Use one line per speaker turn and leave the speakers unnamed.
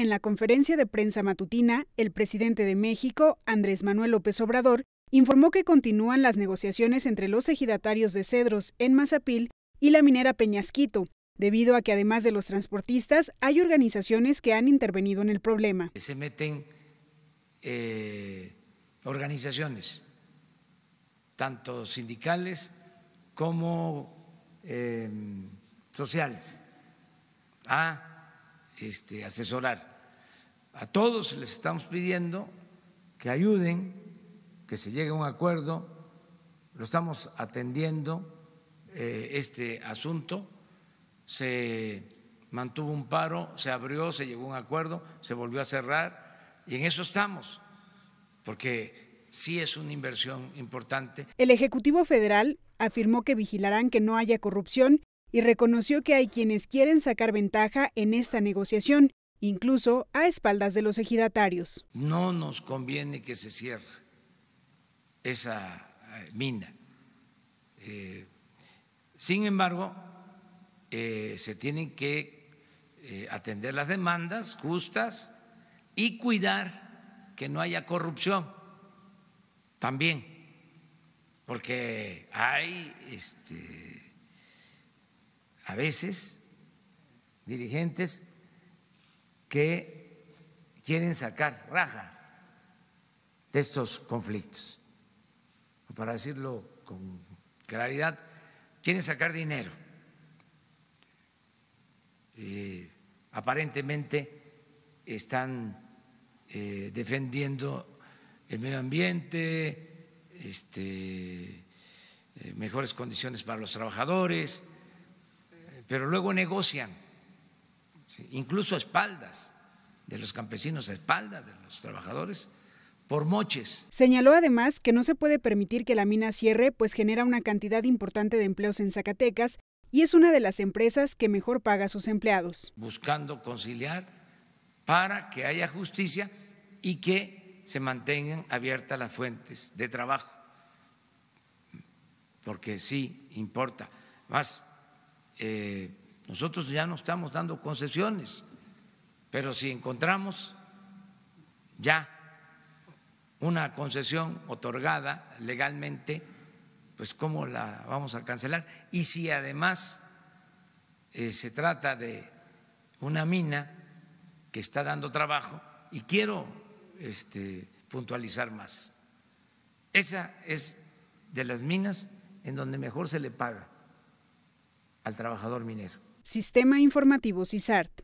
En la conferencia de prensa matutina, el presidente de México, Andrés Manuel López Obrador, informó que continúan las negociaciones entre los ejidatarios de Cedros en Mazapil y la minera Peñasquito, debido a que además de los transportistas hay organizaciones que han intervenido en el problema.
Se meten eh, organizaciones, tanto sindicales como eh, sociales, a este, asesorar a todos les estamos pidiendo que ayuden, que se llegue a un acuerdo, lo estamos atendiendo eh, este asunto, se mantuvo un paro, se abrió, se llegó a un acuerdo, se volvió a cerrar y en eso estamos, porque sí es una inversión importante.
El Ejecutivo Federal afirmó que vigilarán que no haya corrupción y reconoció que hay quienes quieren sacar ventaja en esta negociación incluso a espaldas de los ejidatarios.
No nos conviene que se cierre esa eh, mina. Eh, sin embargo, eh, se tienen que atender las demandas justas y cuidar que no haya corrupción también, porque hay este, a veces dirigentes que quieren sacar raja de estos conflictos. Para decirlo con claridad, quieren sacar dinero. aparentemente están eh, defendiendo el medio ambiente, este, eh, mejores condiciones para los trabajadores, eh, pero luego negocian incluso a espaldas de los campesinos, a espaldas de los trabajadores, por moches.
Señaló además que no se puede permitir que la mina cierre, pues genera una cantidad importante de empleos en Zacatecas y es una de las empresas que mejor paga a sus empleados.
Buscando conciliar para que haya justicia y que se mantengan abiertas las fuentes de trabajo, porque sí importa. Más, eh, nosotros ya no estamos dando concesiones, pero si encontramos ya una concesión otorgada legalmente, pues cómo la vamos a cancelar. Y si además eh, se trata de una mina que está dando trabajo, y quiero este, puntualizar más, esa es de las minas en donde mejor se le paga al trabajador minero
Sistema Informativo CISART.